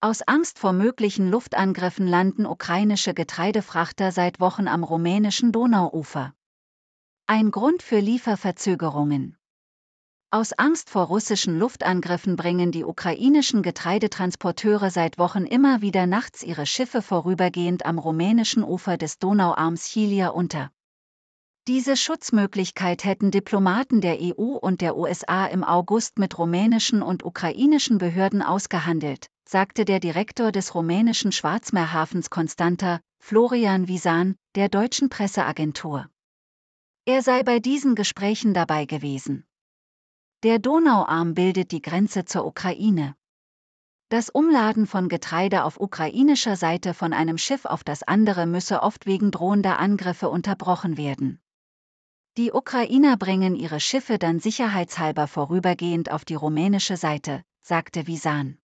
Aus Angst vor möglichen Luftangriffen landen ukrainische Getreidefrachter seit Wochen am rumänischen Donauufer. Ein Grund für Lieferverzögerungen. Aus Angst vor russischen Luftangriffen bringen die ukrainischen Getreidetransporteure seit Wochen immer wieder nachts ihre Schiffe vorübergehend am rumänischen Ufer des Donauarms Chilia unter. Diese Schutzmöglichkeit hätten Diplomaten der EU und der USA im August mit rumänischen und ukrainischen Behörden ausgehandelt, sagte der Direktor des rumänischen Schwarzmeerhafens Constanta, Florian Wisan, der deutschen Presseagentur. Er sei bei diesen Gesprächen dabei gewesen. Der Donauarm bildet die Grenze zur Ukraine. Das Umladen von Getreide auf ukrainischer Seite von einem Schiff auf das andere müsse oft wegen drohender Angriffe unterbrochen werden. Die Ukrainer bringen ihre Schiffe dann sicherheitshalber vorübergehend auf die rumänische Seite, sagte Visan.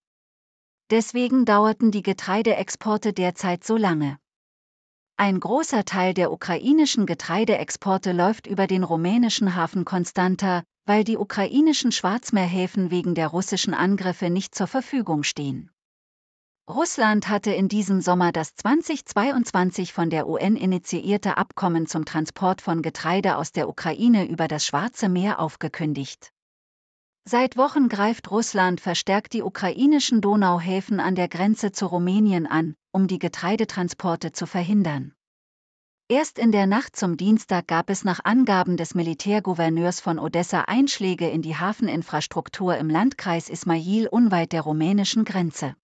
Deswegen dauerten die Getreideexporte derzeit so lange. Ein großer Teil der ukrainischen Getreideexporte läuft über den rumänischen Hafen Konstanta, weil die ukrainischen Schwarzmeerhäfen wegen der russischen Angriffe nicht zur Verfügung stehen. Russland hatte in diesem Sommer das 2022 von der UN initiierte Abkommen zum Transport von Getreide aus der Ukraine über das Schwarze Meer aufgekündigt. Seit Wochen greift Russland verstärkt die ukrainischen Donauhäfen an der Grenze zu Rumänien an, um die Getreidetransporte zu verhindern. Erst in der Nacht zum Dienstag gab es nach Angaben des Militärgouverneurs von Odessa Einschläge in die Hafeninfrastruktur im Landkreis Ismail unweit der rumänischen Grenze.